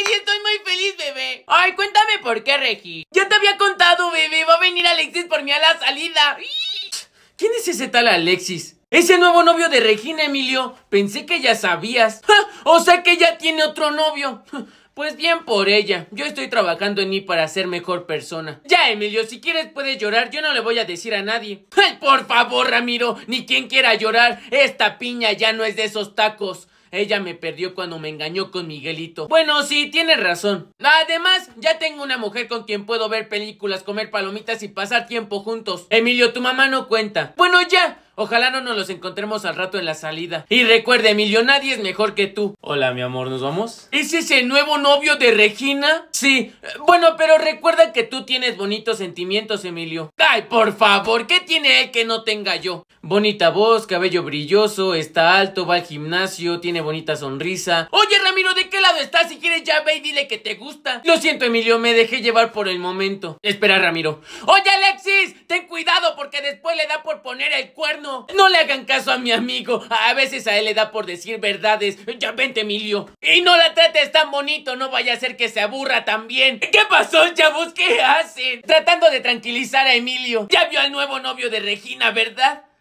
Y estoy muy feliz, bebé. Ay, cuéntame por qué, Regi. Ya te había contado, bebé. Va a venir Alexis por mí a la salida. ¿Quién es ese tal Alexis? Ese nuevo novio de Regina, Emilio. Pensé que ya sabías. O sea que ya tiene otro novio. Pues bien por ella, yo estoy trabajando en mí para ser mejor persona. Ya, Emilio, si quieres puedes llorar, yo no le voy a decir a nadie. ¡Ay, por favor, Ramiro! Ni quien quiera llorar, esta piña ya no es de esos tacos. Ella me perdió cuando me engañó con Miguelito. Bueno, sí, tienes razón. Además, ya tengo una mujer con quien puedo ver películas, comer palomitas y pasar tiempo juntos. Emilio, tu mamá no cuenta. Bueno, ya. Ojalá no nos los encontremos al rato en la salida. Y recuerda, Emilio, nadie es mejor que tú. Hola, mi amor, ¿nos vamos? ¿Es ese nuevo novio de Regina? Sí. Bueno, pero recuerda que tú tienes bonitos sentimientos, Emilio. Ay, por favor, ¿qué tiene él que no tenga yo? Bonita voz, cabello brilloso, está alto, va al gimnasio, tiene bonita sonrisa. Oye, Ramiro, ¿de qué lado estás? Si quieres ya ve y dile que te gusta. Lo siento, Emilio, me dejé llevar por el momento. Espera, Ramiro. Oye, Alexis después le da por poner el cuerno. No le hagan caso a mi amigo. A veces a él le da por decir verdades. Ya vente, Emilio. Y no la trates tan bonito. No vaya a ser que se aburra también. ¿Qué pasó, chavos? ¿Qué hacen? Tratando de tranquilizar a Emilio. Ya vio al nuevo novio de Regina, ¿verdad?